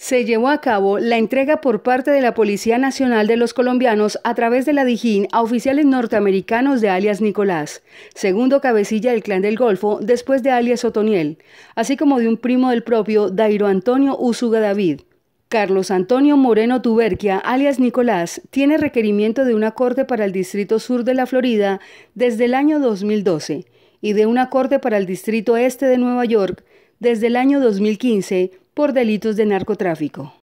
Se llevó a cabo la entrega por parte de la Policía Nacional de los Colombianos a través de la Dijín a oficiales norteamericanos de alias Nicolás, segundo cabecilla del Clan del Golfo después de alias Otoniel, así como de un primo del propio Dairo Antonio Usuga David. Carlos Antonio Moreno Tuberquia, alias Nicolás, tiene requerimiento de una corte para el Distrito Sur de la Florida desde el año 2012 y de una corte para el Distrito Este de Nueva York desde el año 2015 por delitos de narcotráfico.